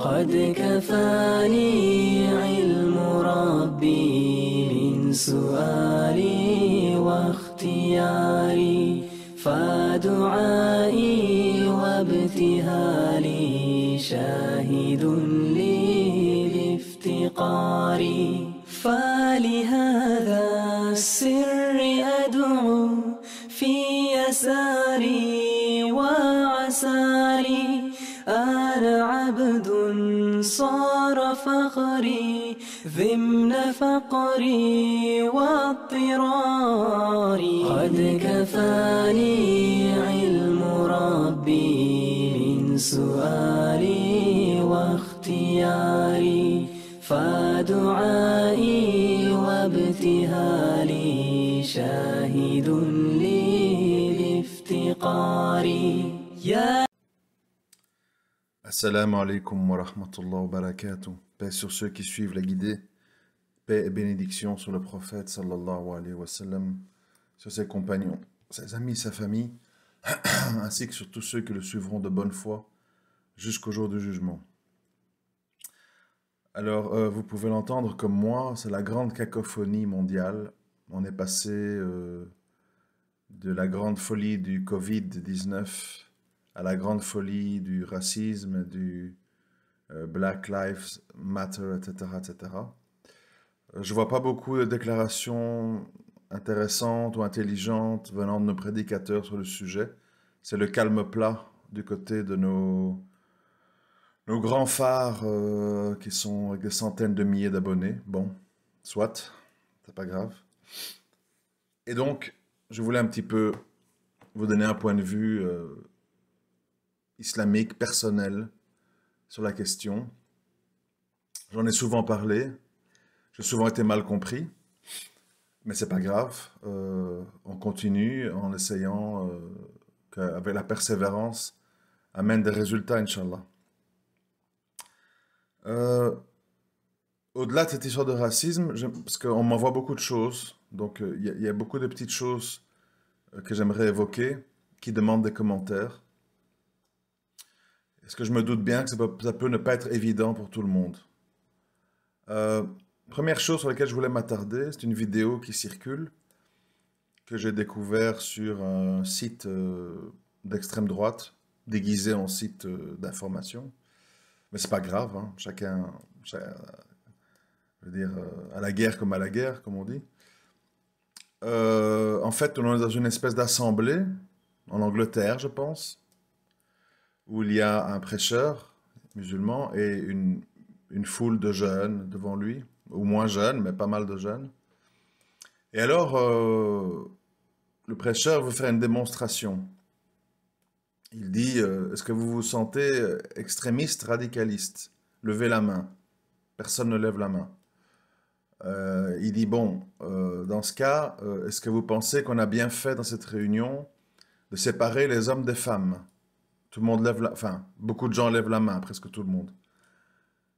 قد كفاني علم ربي من سؤالي واختياري فدعائي وابتهالي شاهد لي بافتقاري فلهذا السر ضمن فقري واضطراري قد كفاني علم ربي من سؤالي واختياري فدعائي وابتهالي شاهد لي بافتقاري يا Assalamu alaikum wa rahmatullahi wa barakatuh. Paix sur ceux qui suivent la guidée. Paix et bénédiction sur le prophète sallallahu alayhi wa sallam, sur ses compagnons, ses amis, sa famille, ainsi que sur tous ceux qui le suivront de bonne foi jusqu'au jour du jugement. Alors, euh, vous pouvez l'entendre comme moi, c'est la grande cacophonie mondiale. On est passé euh, de la grande folie du Covid-19 à la grande folie du racisme, du euh, Black Lives Matter, etc., etc. Je vois pas beaucoup de déclarations intéressantes ou intelligentes venant de nos prédicateurs sur le sujet. C'est le calme plat du côté de nos, grands phares euh, qui sont avec des centaines de milliers d'abonnés. Bon, soit, c'est pas grave. Et donc, je voulais un petit peu vous donner un point de vue euh, islamique personnel sur la question. J'en ai souvent parlé, j'ai souvent été mal compris, mais c'est pas grave. Euh, on continue en essayant euh, qu'avec la persévérance amène des résultats, inshallah euh, Au-delà de cette histoire de racisme, parce qu'on m'envoie beaucoup de choses, donc euh, il y, a beaucoup de petites choses que j'aimerais évoquer qui demandent des commentaires. Est-ce que je me doute bien que ça peut, ne pas être évident pour tout le monde euh, Première chose sur laquelle je voulais m'attarder, c'est une vidéo qui circule, que j'ai découvert sur un site euh, d'extrême droite, déguisé en site euh, d'information. Mais c'est pas grave, hein. chacun, chacun je veux dire, à la guerre comme à la guerre, comme on dit. en fait, on est dans une espèce d'assemblée, en Angleterre, je pense, où il y a un prêcheur musulman et une, foule de jeunes devant lui, ou moins jeunes, mais pas mal de jeunes. Et alors, euh, le prêcheur veut faire une démonstration. Il dit, euh, est-ce que vous vous sentez extrémiste, radicaliste Levez la main. Personne ne lève la main. Euh, il dit, bon, dans ce cas, est-ce que vous pensez qu'on a bien fait dans cette réunion de séparer les hommes des femmes tout le monde lève la... Enfin, beaucoup de gens lèvent la main, presque tout le monde.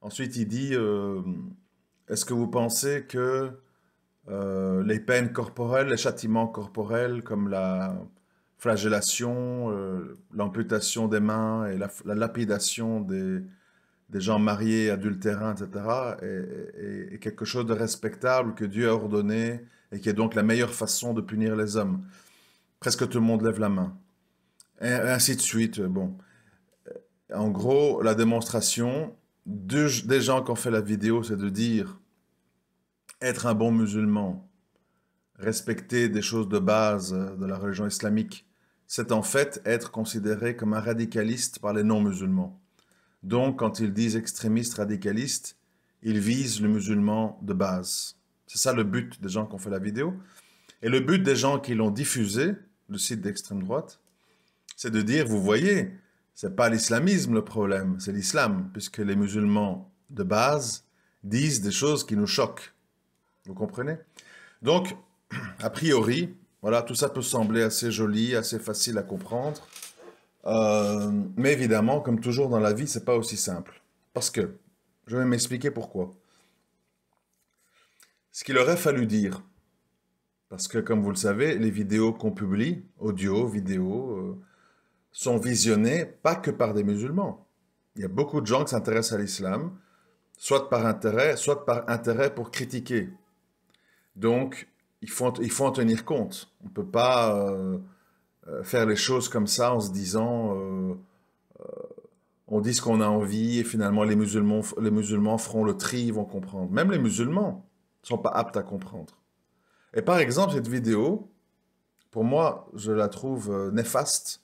Ensuite, il dit, euh, est-ce que vous pensez que euh, les peines corporelles, les châtiments corporels, comme la flagellation, euh, l'amputation des mains et la, lapidation des, gens mariés, adultérins, etc., est, quelque chose de respectable que Dieu a ordonné et qui est donc la meilleure façon de punir les hommes Presque tout le monde lève la main et ainsi de suite. Euh, bon, euh, en gros, la démonstration des gens qui ont fait la vidéo, c'est de dire être un bon musulman, respecter des choses de base euh, de la religion islamique, c'est en fait être considéré comme un radicaliste par les non-musulmans. Donc, quand ils disent extrémiste, radicaliste, ils visent le musulman de base. C'est ça le but des gens qui ont fait la vidéo. Et le but des gens qui l'ont diffusé, le site d'extrême droite, c'est de dire, vous voyez, c'est pas l'islamisme le problème, c'est l'islam, puisque les musulmans de base disent des choses qui nous choquent. Vous comprenez Donc, a priori, voilà, tout ça peut sembler assez joli, assez facile à comprendre. Euh, mais évidemment, comme toujours dans la vie, c'est pas aussi simple. Parce que, je vais m'expliquer pourquoi. Ce qu'il aurait fallu dire, parce que comme vous le savez, les vidéos qu'on publie, audio, vidéo, euh, sont visionnés pas que par des musulmans. Il y a beaucoup de gens qui s'intéressent à l'islam, soit par intérêt, soit par intérêt pour critiquer. Donc, il faut, en tenir compte. On ne peut pas euh, euh, faire les choses comme ça en se disant, euh, on dit ce qu'on a envie et finalement les musulmans, les musulmans feront le tri, ils vont comprendre. Même les musulmans ne sont pas aptes à comprendre. Et par exemple, cette vidéo, pour moi, je la trouve néfaste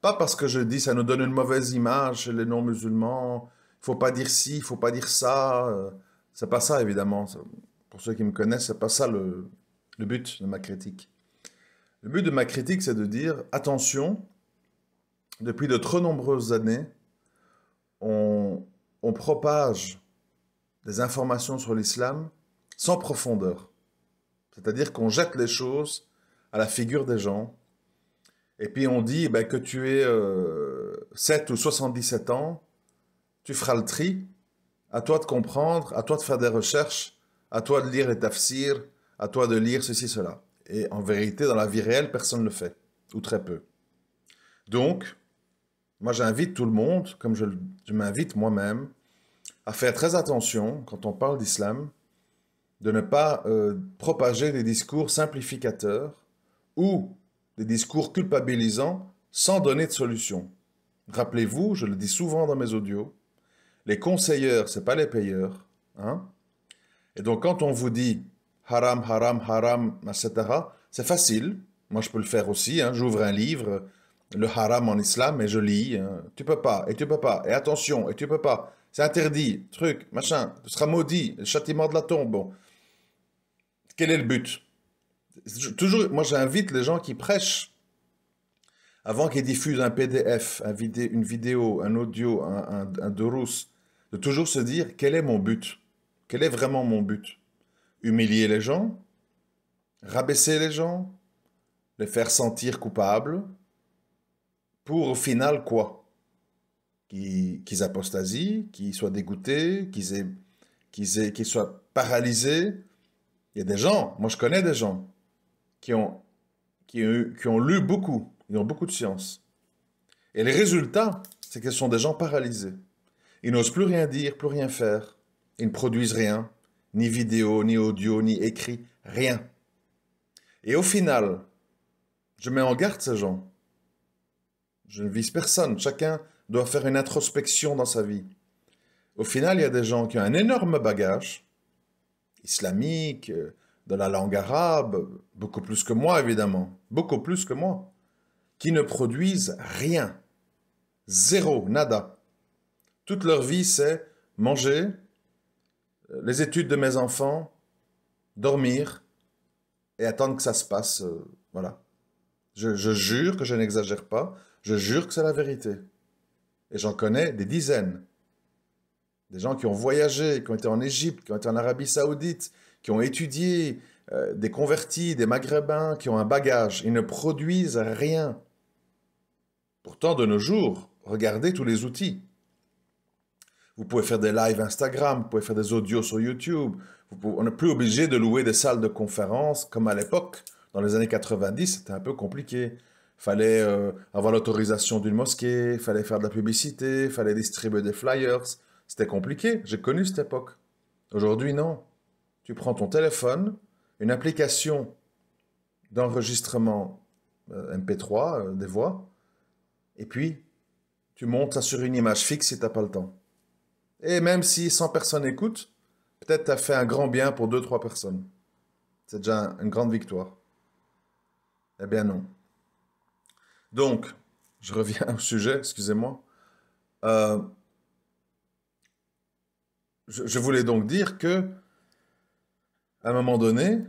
pas parce que je dis ça nous donne une mauvaise image, chez les non-musulmans, il faut pas dire ci, il faut pas dire ça. Euh, c'est pas ça, évidemment. Pour ceux qui me connaissent, c'est pas ça le, but de ma critique. Le but de ma critique, c'est de dire attention, depuis de trop nombreuses années, on propage des informations sur l'islam sans profondeur. C'est-à-dire qu'on jette les choses à la figure des gens et puis on dit ben, que tu es 7 euh, ou 77 ans, tu feras le tri. À toi de comprendre, à toi de faire des recherches, à toi de lire les tafsirs, à toi de lire ceci, cela. Et en vérité, dans la vie réelle, personne ne le fait, ou très peu. Donc, moi j'invite tout le monde, comme je, m'invite moi-même, à faire très attention quand on parle d'islam, de ne pas euh, propager des discours simplificateurs ou des discours culpabilisants sans donner de solution. Rappelez-vous, je le dis souvent dans mes audios, les conseilleurs, ce n'est pas les payeurs. Hein? Et donc quand on vous dit haram, haram, haram, etc., c'est facile. Moi, je peux le faire aussi. Hein. J'ouvre un livre, le haram en islam, et je lis. Hein. Tu peux pas, et tu peux pas, et attention, et tu peux pas. C'est interdit, truc, machin. Tu seras maudit, le châtiment de la tombe. Bon. Quel est le but Toujours, moi j'invite les gens qui prêchent, avant qu'ils diffusent un PDF, une vidéo, un audio, un, un, de rousse, de toujours se dire quel est mon but Quel est vraiment mon but Humilier les gens Rabaisser les gens Les faire sentir coupables Pour au final quoi Qu'ils apostasient, qu'ils soient dégoûtés, qu'ils soient paralysés. Il y a des gens, moi je connais des gens, qui ont, qui, ont, lu beaucoup, ils ont beaucoup de science. Et le résultat, c'est qu'ils sont des gens paralysés. Ils n'osent plus rien dire, plus rien faire. Ils ne produisent rien, ni vidéo, ni audio, ni écrit, rien. Et au final, je mets en garde ces gens. Je ne vise personne. Chacun doit faire une introspection dans sa vie. Au final, il y a des gens qui ont un énorme bagage islamique, euh, de la langue arabe, beaucoup plus que moi évidemment, beaucoup plus que moi, qui ne produisent rien. Zéro, nada. Toute leur vie, c'est manger, euh, les études de mes enfants, dormir et attendre que ça se passe. Euh, voilà. Je, je jure que je n'exagère pas, je jure que c'est la vérité. Et j'en connais des dizaines. Des gens qui ont voyagé, qui ont été en Égypte, qui ont été en Arabie saoudite, qui ont étudié, euh, des convertis, des maghrébins qui ont un bagage. Ils ne produisent rien. Pourtant, de nos jours, regardez tous les outils. Vous pouvez faire des lives Instagram, vous pouvez faire des audios sur YouTube. on n'est plus obligé de louer des salles de conférence comme à l'époque. Dans les années 90, c'était un peu compliqué. Fallait euh, avoir l'autorisation d'une mosquée, fallait faire de la publicité, fallait distribuer des flyers. C'était compliqué. J'ai connu cette époque. Aujourd'hui, non tu prends ton téléphone, une application d'enregistrement euh, MP3 euh, des voix, et puis tu montes ça sur une image fixe si tu n'as pas le temps. Et même si 100 personnes écoutent, peut-être tu as fait un grand bien pour 2-3 personnes. C'est déjà une grande victoire. Eh bien non. Donc, je reviens au sujet, excusez-moi. Euh, je, voulais donc dire que à un moment donné,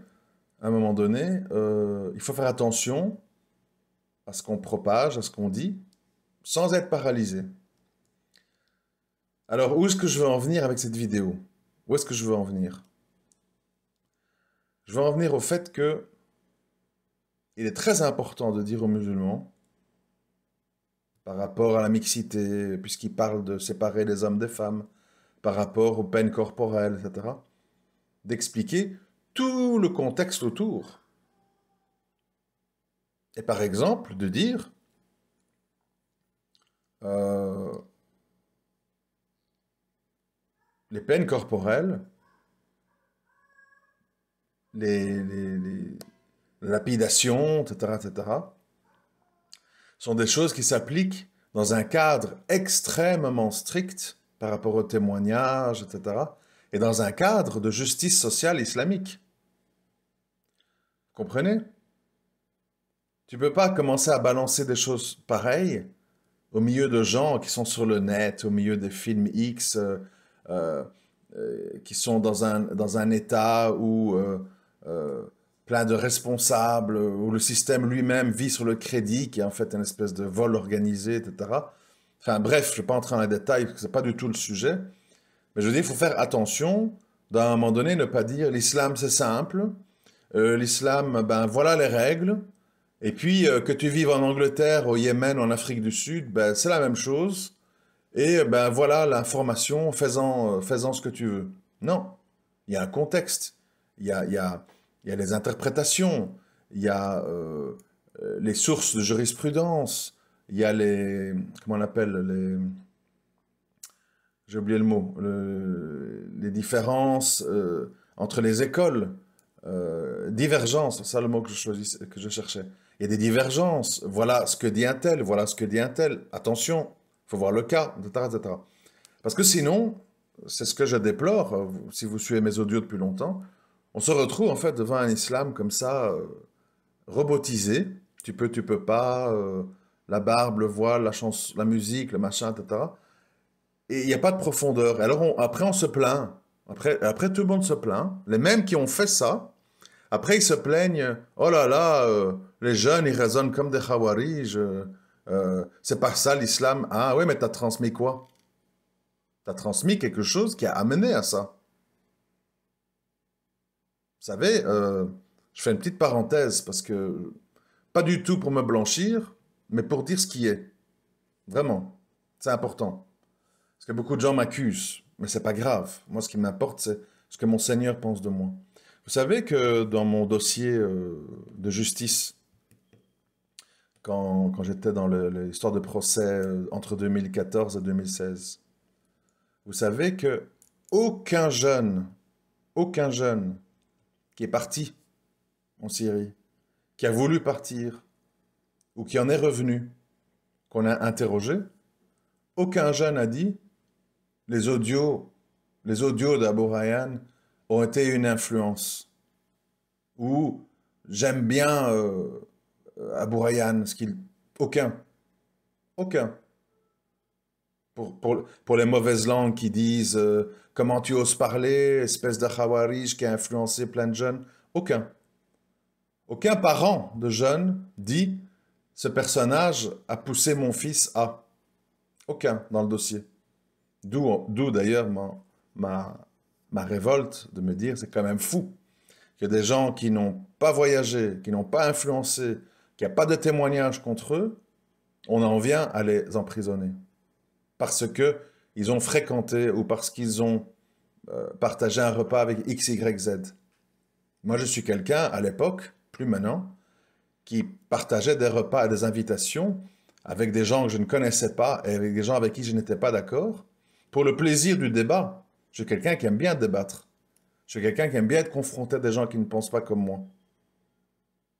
un moment donné, euh, il faut faire attention à ce qu'on propage, à ce qu'on dit, sans être paralysé. Alors, où est-ce que je veux en venir avec cette vidéo Où est-ce que je veux en venir Je veux en venir au fait que il est très important de dire aux musulmans, par rapport à la mixité, puisqu'ils parlent de séparer les hommes des femmes, par rapport aux peines corporelles, etc., d'expliquer tout le contexte autour. Et par exemple, de dire euh, les peines corporelles, les, lapidations, etc., etc., sont des choses qui s'appliquent dans un cadre extrêmement strict par rapport au témoignage, etc., et dans un cadre de justice sociale islamique. Comprenez Tu peux pas commencer à balancer des choses pareilles au milieu de gens qui sont sur le net, au milieu des films X, euh, euh, euh, qui sont dans un, dans un état où plein de responsables, où le système lui-même vit sur le crédit, qui est en fait une espèce de vol organisé, etc. Enfin bref, je ne vais pas entrer dans les détails, parce que ce n'est pas du tout le sujet. Mais je veux dire, il faut faire attention d'un moment donné, ne pas dire l'islam c'est simple, euh, l'islam, ben voilà les règles, et puis euh, que tu vives en Angleterre, au Yémen, en Afrique du Sud, ben c'est la même chose, et ben voilà l'information, faisant, euh, faisant ce que tu veux. Non, il y a un contexte, il y a, il y il y a les interprétations, il y a les sources de jurisprudence, il y a les, comment on appelle, les j'ai oublié le mot, les différences euh, entre les écoles, euh, divergences, c'est ça le mot que je, que je cherchais. Il y a des divergences, voilà ce que dit un tel, voilà ce que dit un tel, attention, il faut voir le cas, etc., etc. Parce que sinon, c'est ce que je déplore, euh, si vous suivez mes audios depuis longtemps, on se retrouve en fait devant un islam comme ça, euh, robotisé, tu peux, tu peux pas, la barbe, le voile, la, la musique, le machin, etc., et il n'y a pas de profondeur. Alors après, on se plaint. Après, tout le monde se plaint. Les mêmes qui ont fait ça, après, ils se plaignent. Oh là là, euh, les jeunes, ils raisonnent comme des Khawarij. Euh, euh, c'est pas ça l'islam. Ah oui, mais t'as transmis quoi T'as transmis quelque chose qui a amené à ça. Vous savez, je fais une petite parenthèse parce que, pas du tout pour me blanchir, mais pour dire ce qui est. Vraiment, c'est important. Parce que beaucoup de gens m'accusent, mais c'est pas grave. Moi, ce qui m'importe, c'est ce que mon Seigneur pense de moi. Vous savez que dans mon dossier euh, de justice, quand, j'étais dans l'histoire de procès euh, entre 2014 et 2016, vous savez que aucun jeune, aucun jeune qui est parti en Syrie, qui a voulu partir ou qui en est revenu, qu'on a interrogé, aucun jeune a dit les audios, les audios ont été une influence. Ou j'aime bien euh, Ryan, ce qu'il. Aucun. Aucun. Pour, les mauvaises langues qui disent euh, comment tu oses parler, espèce de khawarij qui a influencé plein de jeunes. Aucun. Aucun parent de jeune dit ce personnage a poussé mon fils à. Aucun dans le dossier. D'où d'ailleurs ma, révolte de me dire, c'est quand même fou que des gens qui n'ont pas voyagé, qui n'ont pas influencé, qui n'ont a pas de témoignage contre eux, on en vient à les emprisonner. Parce que ils ont fréquenté ou parce qu'ils ont euh, partagé un repas avec X, Y, Z. Moi, je suis quelqu'un, à l'époque, plus maintenant, qui partageait des repas et des invitations avec des gens que je ne connaissais pas et avec des gens avec qui je n'étais pas d'accord pour le plaisir du débat. Je suis quelqu'un qui aime bien débattre. Je suis quelqu'un qui aime bien être confronté à des gens qui ne pensent pas comme moi.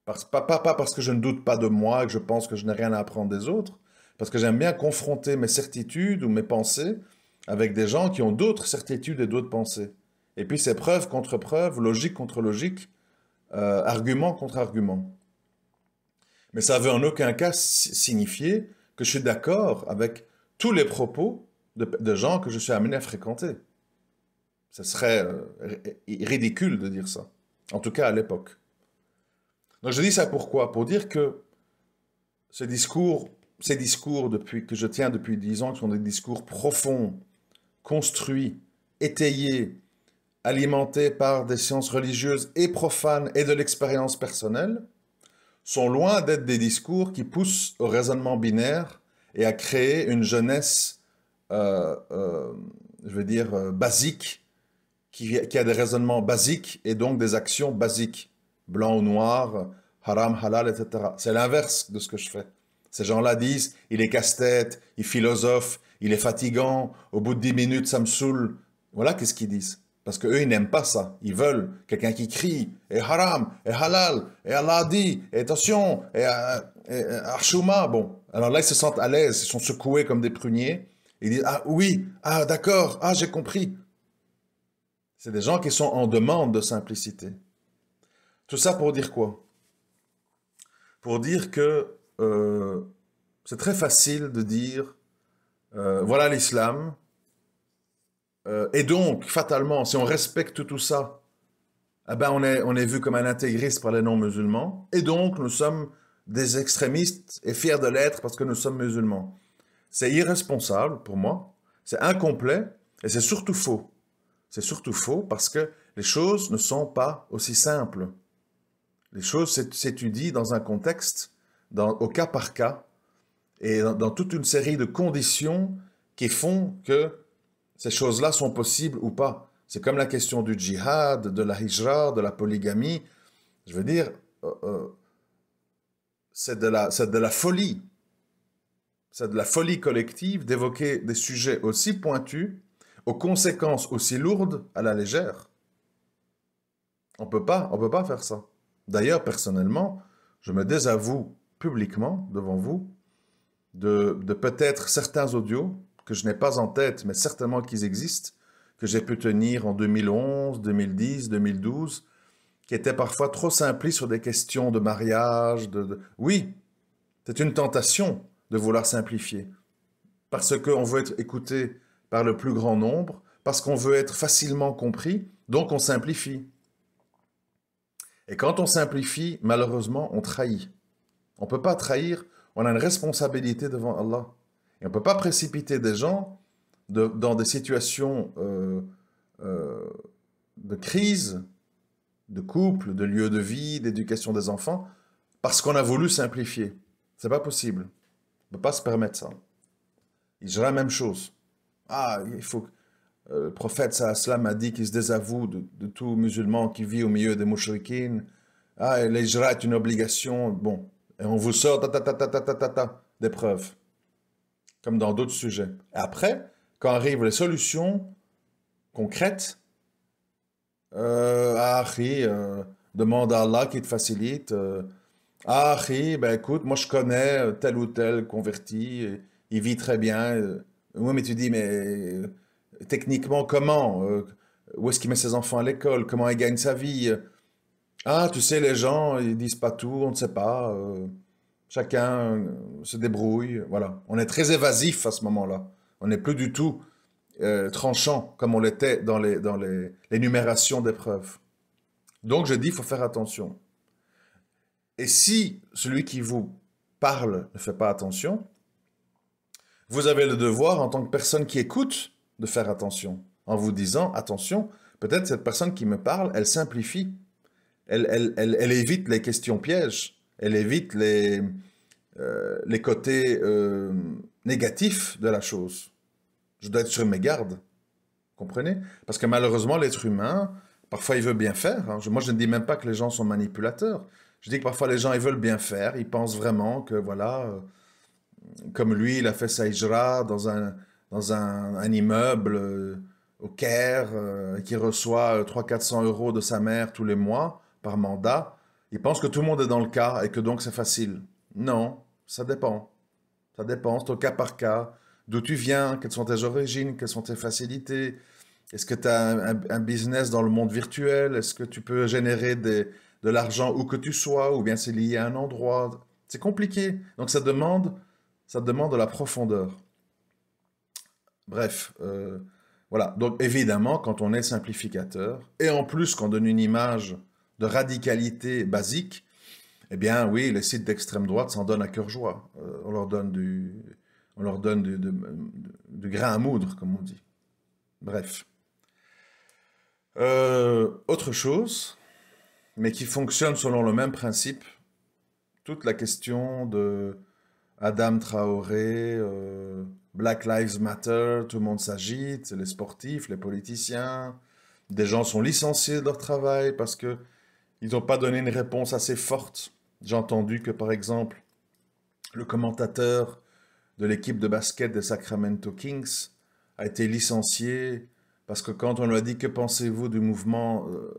Parce, pas, parce que je ne doute pas de moi, que je pense que je n'ai rien à apprendre des autres, parce que j'aime bien confronter mes certitudes ou mes pensées avec des gens qui ont d'autres certitudes et d'autres pensées. Et puis c'est preuve contre preuve, logique contre logique, euh, argument contre argument. Mais ça veut en aucun cas signifier que je suis d'accord avec tous les propos de, gens que je suis amené à fréquenter. Ce serait euh, ridicule de dire ça, en tout cas à l'époque. Donc je dis ça pourquoi Pour dire que ces discours, ces discours depuis, que je tiens depuis dix ans, qui sont des discours profonds, construits, étayés, alimentés par des sciences religieuses et profanes et de l'expérience personnelle, sont loin d'être des discours qui poussent au raisonnement binaire et à créer une jeunesse euh, euh, je veux dire, euh, basique, qui, a des raisonnements basiques et donc des actions basiques, blanc ou noir, haram, halal, etc. C'est l'inverse de ce que je fais. Ces gens-là disent, il est casse-tête, il philosophe, il est fatigant, au bout de 10 minutes, ça me saoule. Voilà qu'est-ce qu'ils disent. Parce qu'eux, ils n'aiment pas ça. Ils veulent quelqu'un qui crie, et haram, et halal, et Allah attention, et, et, Bon, alors là, ils se sentent à l'aise, ils sont secoués comme des pruniers. Ils disent Ah oui, ah d'accord, ah j'ai compris. C'est des gens qui sont en demande de simplicité. Tout ça pour dire quoi Pour dire que euh, c'est très facile de dire euh, voilà l'islam. Euh, et donc, fatalement, si on respecte tout ça, eh ben on, on est vu comme un intégriste par les non-musulmans. Et donc, nous sommes des extrémistes et fiers de l'être parce que nous sommes musulmans c'est irresponsable pour moi, c'est incomplet et c'est surtout faux. C'est surtout faux parce que les choses ne sont pas aussi simples. Les choses s'étudient dans un contexte, au cas par cas, et dans, toute une série de conditions qui font que ces choses-là sont possibles ou pas. C'est comme la question du djihad, de la hijra, de la polygamie. Je veux dire, euh, euh, c'est de la folie c'est de la folie collective d'évoquer des sujets aussi pointus, aux conséquences aussi lourdes à la légère. On peut pas, on peut pas faire ça. D'ailleurs, personnellement, je me désavoue publiquement devant vous de, peut-être certains audios que je n'ai pas en tête, mais certainement qu'ils existent, que j'ai pu tenir en 2011, 2010, 2012, qui étaient parfois trop simplis sur des questions de mariage, Oui, c'est une tentation, de vouloir simplifier. Parce qu'on veut être écouté par le plus grand nombre, parce qu'on veut être facilement compris, donc on simplifie. Et quand on simplifie, malheureusement, on trahit. On ne peut pas trahir, on a une responsabilité devant Allah. Et on ne peut pas précipiter des gens dans des situations euh, euh, de crise, de couple, de lieu de vie, d'éducation des enfants, parce qu'on a voulu simplifier. C'est pas possible ne peut pas se permettre ça. Il dira la même chose. Ah, il faut euh, le prophète Salam a dit qu'il se désavoue de, tout musulman qui vit au milieu des mouchrikines. Ah, l'Ijra est une obligation. Bon, et on vous sort ta ta ta ta ta ta ta, des preuves, comme dans d'autres sujets. Et après, quand arrivent les solutions concrètes, euh, ah, demande à Allah qu'il te facilite. Euh, ah, oui, ben écoute, moi je connais euh, tel ou tel converti, euh, il vit très bien. Euh. Oui, mais tu dis, mais techniquement, comment Où est-ce qu'il met ses enfants à l'école Comment il gagne sa vie Ah, tu sais, les gens, ils disent pas tout, on ne sait pas. chacun se débrouille. Voilà. On est très évasif à ce moment-là. On n'est plus du tout tranchant comme on l'était dans les dans les l'énumération des preuves. Donc je dis, il faut faire attention. Et si celui qui vous parle ne fait pas attention, vous avez le devoir, en tant que personne qui écoute, de faire attention, en vous disant, attention, peut-être cette personne qui me parle, elle simplifie, elle, évite les questions pièges, elle évite les, euh, côtés euh, négatifs de la chose. Je dois être sur mes gardes, comprenez Parce que malheureusement, l'être humain, parfois il veut bien faire. Hein. Moi, je ne dis même pas que les gens sont manipulateurs, je dis que parfois les gens, ils veulent bien faire. Ils pensent vraiment que, voilà, euh, comme lui, il a fait sa hijra dans un, dans un, immeuble euh, au Caire, euh, qui reçoit 300-400 euros de sa mère tous les mois par mandat. Il pense que tout le monde est dans le cas et que donc c'est facile. Non, ça dépend. Ça dépend, c'est au cas par cas. D'où tu viens, quelles sont tes origines, quelles sont tes facilités. Est-ce que tu as un, business dans le monde virtuel Est-ce que tu peux générer des, de l'argent où que tu sois, ou bien c'est lié à un endroit. C'est compliqué. Donc ça demande, ça demande de la profondeur. Bref, euh, voilà. Donc évidemment, quand on est simplificateur, et en plus qu'on donne une image de radicalité basique, eh bien oui, les sites d'extrême droite s'en donnent à cœur joie. Euh, on leur donne du, on leur donne du, grain à moudre, comme on dit. Bref. Euh, autre chose, mais qui fonctionne selon le même principe. Toute la question de Adam Traoré, euh, Black Lives Matter, tout le monde s'agite, les sportifs, les politiciens, des gens sont licenciés de leur travail parce que ils n'ont pas donné une réponse assez forte. J'ai entendu que par exemple, le commentateur de l'équipe de basket des Sacramento Kings a été licencié parce que quand on lui a dit que pensez-vous du mouvement euh,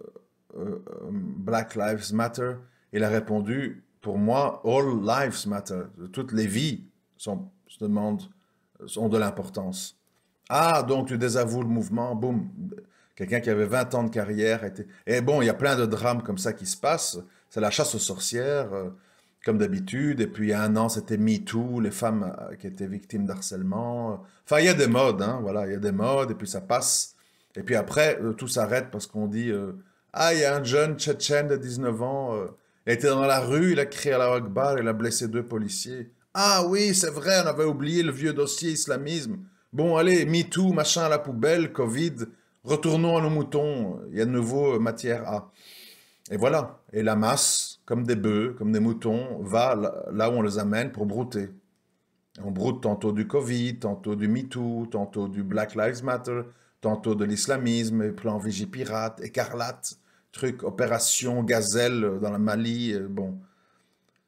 euh, euh, Black Lives Matter Il a répondu, pour moi, All Lives Matter. Toutes les vies sont, se demandent, ont de l'importance. Ah, donc tu désavoues le mouvement, boum. Quelqu'un qui avait 20 ans de carrière. Était... Et eh bon, il y a plein de drames comme ça qui se passent. C'est la chasse aux sorcières, euh, comme d'habitude. Et puis il y a un an, c'était MeToo, les femmes qui étaient victimes d'harcèlement. Enfin, il y a des modes, hein, voilà, il y a des modes, et puis ça passe. Et puis après, tout s'arrête parce qu'on dit ah, il y a un jeune Tchétchène de 19 ans, il euh, était dans la rue, il a crié à la Akbar, il a blessé deux policiers. Ah oui, c'est vrai, on avait oublié le vieux dossier islamisme. Bon, allez, MeToo, machin à la poubelle, Covid, retournons à nos moutons, il y a de nouveau euh, matière à... » Et voilà, et la masse, comme des bœufs, comme des moutons, va là où on les amène pour brouter. On broute tantôt du Covid, tantôt du MeToo, tantôt du Black Lives Matter, tantôt de l'islamisme, et plan pirate écarlate truc, opération gazelle euh, dans la Mali. Euh, bon,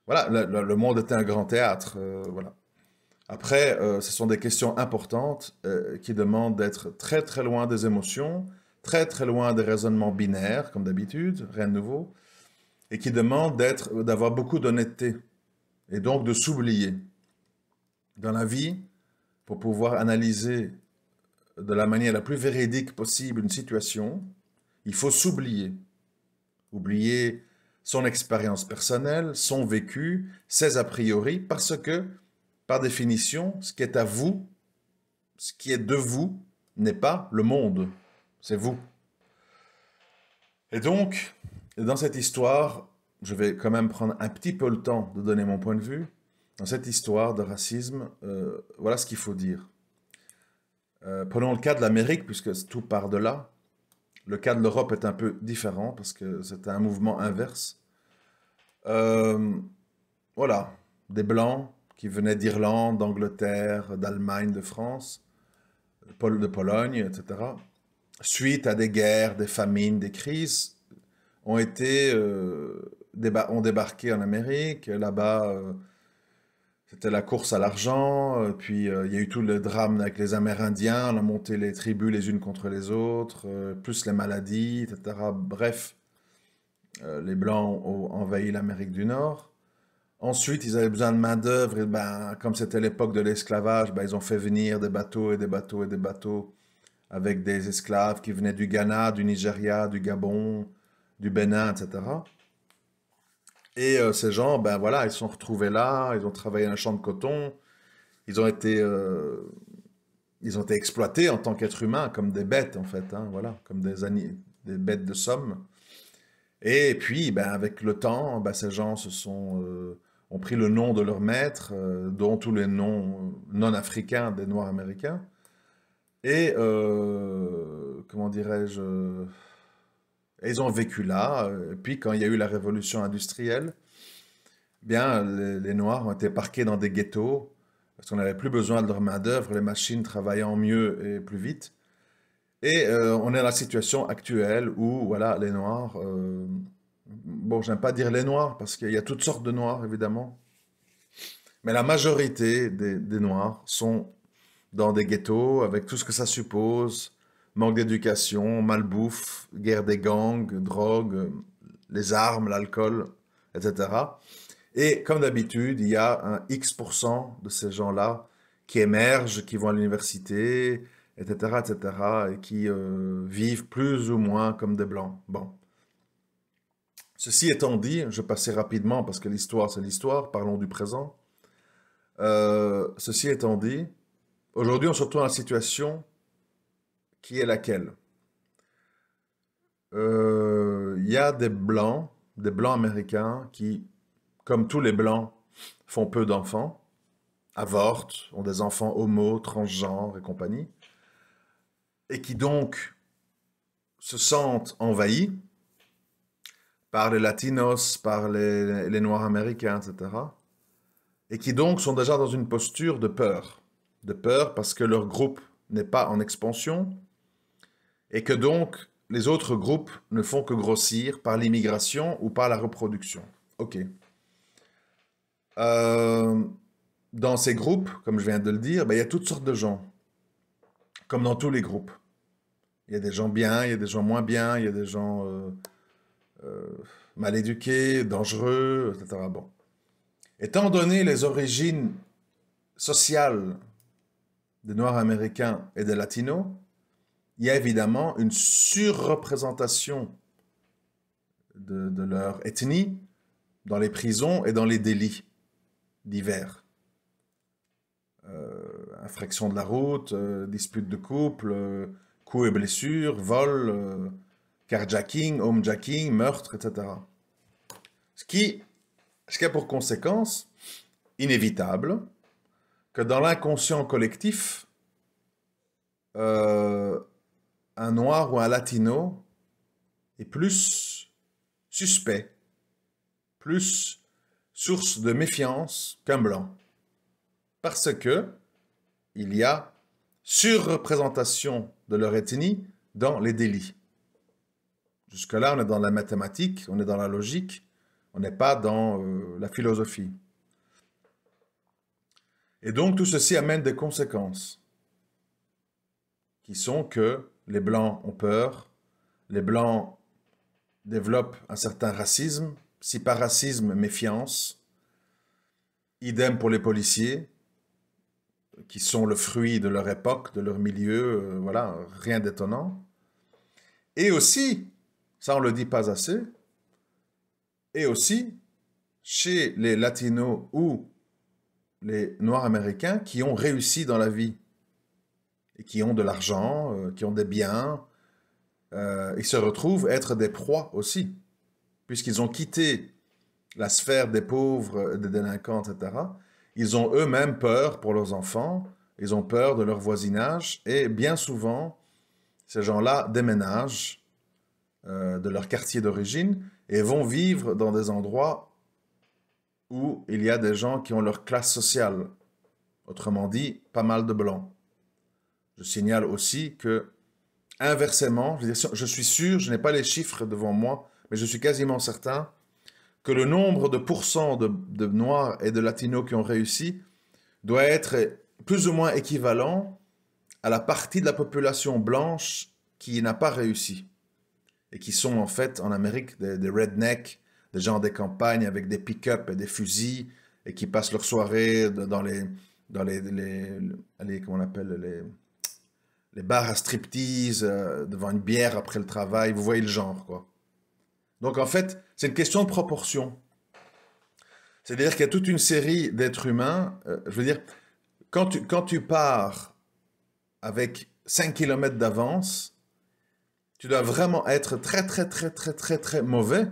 voilà, le, monde était un grand théâtre. Euh, voilà. Après, ce sont des questions importantes qui demandent d'être très très loin des émotions, très très loin des raisonnements binaires, comme d'habitude, rien de nouveau, et qui demandent d'avoir beaucoup d'honnêteté, et donc de s'oublier. Dans la vie, pour pouvoir analyser de la manière la plus véridique possible une situation, il faut s'oublier oublier son expérience personnelle, son vécu, ses a priori, parce que, par définition, ce qui est à vous, ce qui est de vous, n'est pas le monde, c'est vous. Et donc, dans cette histoire, je vais quand même prendre un petit peu le temps de donner mon point de vue. Dans cette histoire de racisme, euh, voilà ce qu'il faut dire. Euh, prenons le cas de l'Amérique, puisque tout part de là. Le cas de l'Europe est un peu différent parce que c'était un mouvement inverse. Euh, voilà, des Blancs qui venaient d'Irlande, d'Angleterre, d'Allemagne, de France, de Pologne, etc., suite à des guerres, des famines, des crises, ont été euh, ont débarqué en Amérique. Là-bas, euh, c'était la course à l'argent, euh, puis euh, il y a eu tout le drame avec les Amérindiens, on a monté les tribus les unes contre les autres, euh, plus les maladies, etc. Bref, les Blancs ont envahi l'Amérique du Nord. Ensuite, ils avaient besoin de main-d'œuvre, et ben, comme c'était l'époque de l'esclavage, ben, ils ont fait venir des bateaux et des bateaux et des bateaux avec des esclaves qui venaient du Ghana, du Nigeria, du Gabon, du Bénin, etc. Et euh, ces gens, ben voilà, ils se sont retrouvés là, ils ont travaillé dans un champ de coton, ils ont été, euh, ils ont été exploités en tant qu'êtres humains, comme des bêtes en fait, hein, voilà, comme des, des bêtes de somme. Et puis, ben, avec le temps, ben, ces gens se sont, euh, ont pris le nom de leur maître, dont tous les noms non africains des Noirs américains. Et, comment dirais-je ils ont vécu là. Et euh, puis, quand il y a eu la révolution industrielle, eh bien, les, Noirs ont été parqués dans des ghettos parce qu'on n'avait plus besoin de leur main-d'œuvre, les machines travaillant mieux et plus vite. Et euh, on est dans la situation actuelle où, voilà, les Noirs. bon, euh, bon, j'aime pas dire les Noirs parce qu'il y a toutes sortes de Noirs, évidemment. Mais la majorité des Noirs sont dans des ghettos avec tout ce que ça suppose manque d'éducation, malbouffe, guerre des gangs, drogue, les armes, l'alcool, etc. Et comme d'habitude, il y a un X% de ces gens-là qui émergent, qui vont à l'université, etc., etc., et qui euh, vivent plus ou moins comme des blancs. Bon. Ceci étant dit, je passais rapidement parce que l'histoire, c'est l'histoire, parlons du présent. Euh, ceci étant dit, aujourd'hui, on se retrouve dans la situation qui est laquelle Il euh, y a des blancs, des blancs américains qui, comme tous les blancs, font peu d'enfants, avortent, ont des enfants homo, transgenres et compagnie, et qui donc se sentent envahis par les latinos, par les, les noirs américains, etc. Et qui donc sont déjà dans une posture de peur. De peur parce que leur groupe n'est pas en expansion, et que donc les autres groupes ne font que grossir par l'immigration ou par la reproduction. Ok. Euh, dans ces groupes, comme je viens de le dire, ben, il y a toutes sortes de gens, comme dans tous les groupes. Il y a des gens bien, il y a des gens moins bien, il y a des gens euh, euh, mal éduqués, dangereux, etc. Bon. Étant donné les origines sociales des Noirs américains et des Latinos, il y a évidemment une surreprésentation de, leur ethnie dans les prisons et dans les délits divers. Euh, infraction de la route, euh, dispute de couple, euh, coups et blessures, vol, carjacking, homejacking, meurtre, etc. Ce qui, ce qui a pour conséquence inévitable que dans l'inconscient collectif, euh, un noir ou un latino est plus suspect, plus source de méfiance qu'un blanc. Parce que il y a surreprésentation de leur ethnie dans les délits. Jusque-là, on est dans la mathématique, on est dans la logique, on n'est pas dans euh, la philosophie. Et donc tout ceci amène des conséquences qui sont que les Blancs ont peur, les Blancs développent un certain racisme, si pas racisme, méfiance. Idem pour les policiers, qui sont le fruit de leur époque, de leur milieu, euh, voilà, rien d'étonnant. Et aussi, ça on ne le dit pas assez, et aussi chez les latinos ou les noirs américains qui ont réussi dans la vie, et qui ont de l'argent, euh, qui ont des biens, ils euh, se retrouvent être des proies aussi, puisqu'ils ont quitté la sphère des pauvres, des délinquants, etc. Ils ont eux-mêmes peur pour leurs enfants, ils ont peur de leur voisinage, et bien souvent, ces gens-là déménagent euh, de leur quartier d'origine et vont vivre dans des endroits où il y a des gens qui ont leur classe sociale. Autrement dit, pas mal de blancs. Je signale aussi que, inversement, je, suis sûr, je n'ai pas les chiffres devant moi, mais je suis quasiment certain que le nombre de pourcents de, Noirs et de Latinos qui ont réussi doit être plus ou moins équivalent à la partie de la population blanche qui n'a pas réussi et qui sont en fait en Amérique des, rednecks, des gens des campagnes avec des pick-up et des fusils et qui passent leur soirée dans les dans les comment on appelle les les bars à striptease, euh, devant une bière après le travail, vous voyez le genre, quoi. Donc en fait, c'est une question de proportion. C'est-à-dire qu'il y a toute une série d'êtres humains, euh, je veux dire, quand tu, quand tu pars avec 5 km d'avance, tu dois vraiment être très très très très très très mauvais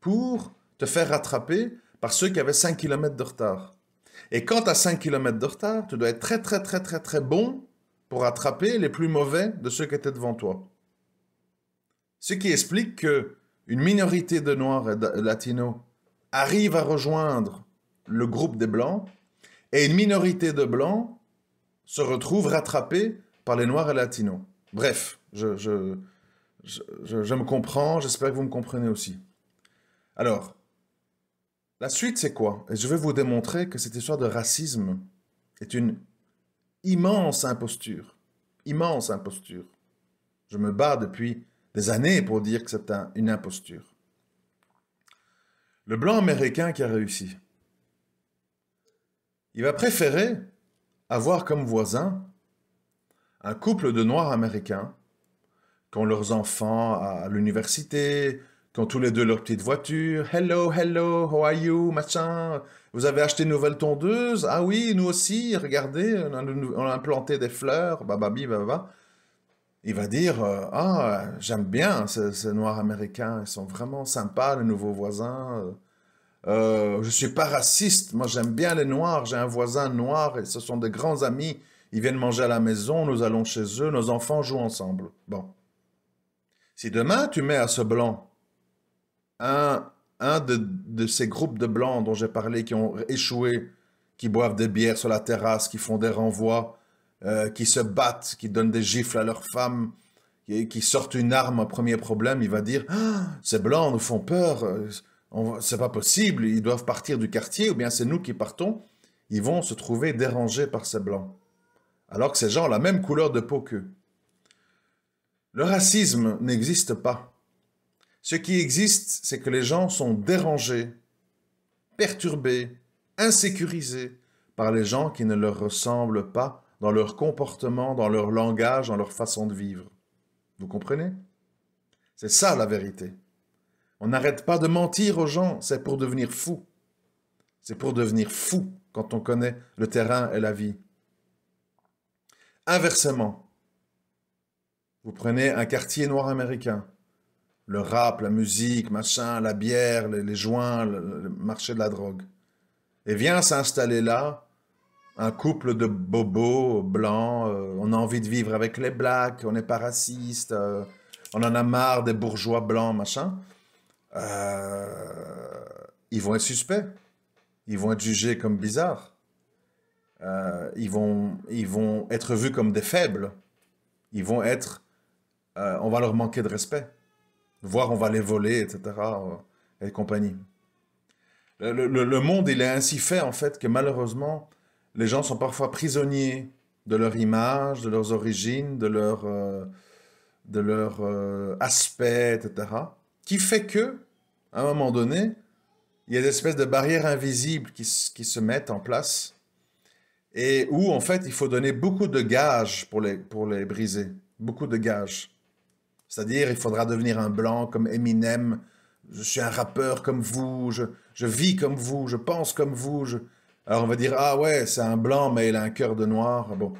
pour te faire rattraper par ceux qui avaient 5 km de retard. Et quand tu as 5 km de retard, tu dois être très très très très très bon pour attraper les plus mauvais de ceux qui étaient devant toi. Ce qui explique que une minorité de Noirs et de Latinos arrive à rejoindre le groupe des Blancs et une minorité de Blancs se retrouve rattrapée par les Noirs et Latinos. Bref, je, je, je me comprends, j'espère que vous me comprenez aussi. Alors, la suite c'est quoi Et je vais vous démontrer que cette histoire de racisme est une immense imposture. Immense imposture. Je me bats depuis des années pour dire que c'est une imposture. Le blanc américain qui a réussi, il va préférer avoir comme voisin un couple de noirs américains qui ont leurs enfants à l'université, qui ont tous les deux leur petite voiture. Hello, hello, how are you, machin. Vous avez acheté une nouvelle tondeuse Ah oui, nous aussi, regardez, on a, planté implanté des fleurs, bababi, bababa. Il va dire euh, Ah, j'aime bien ces, Noirs américains, ils sont vraiment sympas, les nouveaux voisins. Euh, euh, je suis pas raciste, moi j'aime bien les Noirs, j'ai un voisin noir et ce sont des grands amis. Ils viennent manger à la maison, nous allons chez eux, nos enfants jouent ensemble. Bon. Si demain tu mets à ce blanc un, un de, ces groupes de blancs dont j'ai parlé qui ont échoué, qui boivent des bières sur la terrasse, qui font des renvois, euh, qui se battent, qui donnent des gifles à leurs femmes, qui, sortent une arme au premier problème, il va dire ah, Ces blancs nous font peur, euh, c'est pas possible, ils doivent partir du quartier, ou bien c'est nous qui partons. Ils vont se trouver dérangés par ces blancs, alors que ces gens ont la même couleur de peau qu'eux. Le racisme n'existe pas. Ce qui existe, c'est que les gens sont dérangés, perturbés, insécurisés par les gens qui ne leur ressemblent pas dans leur comportement, dans leur langage, dans leur façon de vivre. Vous comprenez C'est ça la vérité. On n'arrête pas de mentir aux gens, c'est pour devenir fou. C'est pour devenir fou quand on connaît le terrain et la vie. Inversement, vous prenez un quartier noir américain, le rap, la musique, machin, la bière, les, joints, le, marché de la drogue. Et vient s'installer là un couple de bobos blancs, euh, on a envie de vivre avec les blacks, on n'est pas raciste, euh, on en a marre des bourgeois blancs, machin. Euh, ils vont être suspects, ils vont être jugés comme bizarres, ils, vont, ils vont être vus comme des faibles, ils vont être... on va leur manquer de respect. Voir on va les voler, etc. Euh, et compagnie. Le, monde, il est ainsi fait, en fait, que malheureusement, les gens sont parfois prisonniers de leur image, de leurs origines, de leur, euh, de leur euh, aspect, etc. Qui fait que, à un moment donné, il y a des espèces de barrières invisibles qui, se mettent en place et où, en fait, il faut donner beaucoup de gages pour les, pour les briser. Beaucoup de gages. C'est-à-dire, il faudra devenir un blanc comme Eminem. Je suis un rappeur comme vous. Je, je vis comme vous. Je pense comme vous. Alors on va dire ah ouais, c'est un blanc, mais il a un cœur de noir. Ah bon.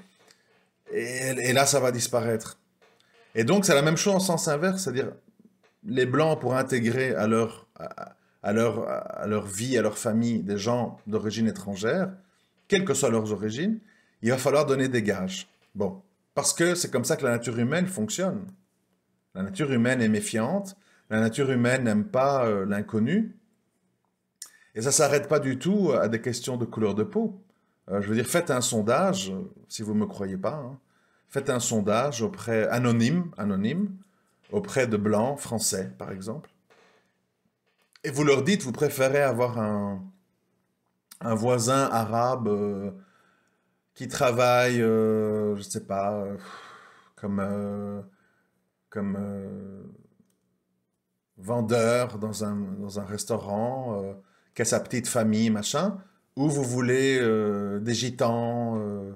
Et, et là, ça va disparaître. Et donc, c'est la même chose en sens inverse, c'est-à-dire les blancs pour intégrer à leur, à, leur, à leur vie, à leur famille des gens d'origine étrangère, quelles que soient leurs origines, il va falloir donner des gages. Bon, parce que c'est comme ça que la nature humaine fonctionne. La nature humaine est méfiante, la nature humaine n'aime pas euh, l'inconnu, et ça ne s'arrête pas du tout à des questions de couleur de peau. Euh, je veux dire, faites un sondage, euh, si vous ne me croyez pas, hein. faites un sondage auprès, anonyme, anonyme, auprès de blancs français, par exemple, et vous leur dites, vous préférez avoir un, un voisin arabe qui travaille, je ne sais pas, comme comme euh, vendeur dans un, dans un restaurant, euh, a sa petite famille, machin, ou vous voulez euh, des gitans, euh,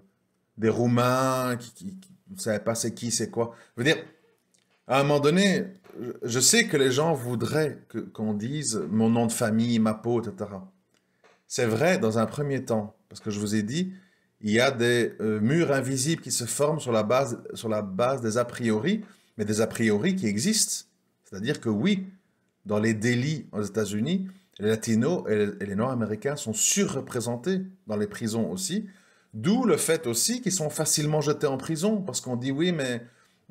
des roumains, qui, vous ne savez pas c'est qui, c'est quoi. Je veux dire, à un moment donné, je sais que les gens voudraient qu'on dise mon nom de famille, ma peau, etc. C'est vrai dans un premier temps, parce que je vous ai dit, il y a des murs invisibles qui se forment sur la base, sur la base des a priori, mais des a priori qui existent. C'est-à-dire que oui, dans les délits aux États-Unis, les latinos et les Noirs américains sont surreprésentés dans les prisons aussi, d'où le fait aussi qu'ils sont facilement jetés en prison, parce qu'on dit oui, mais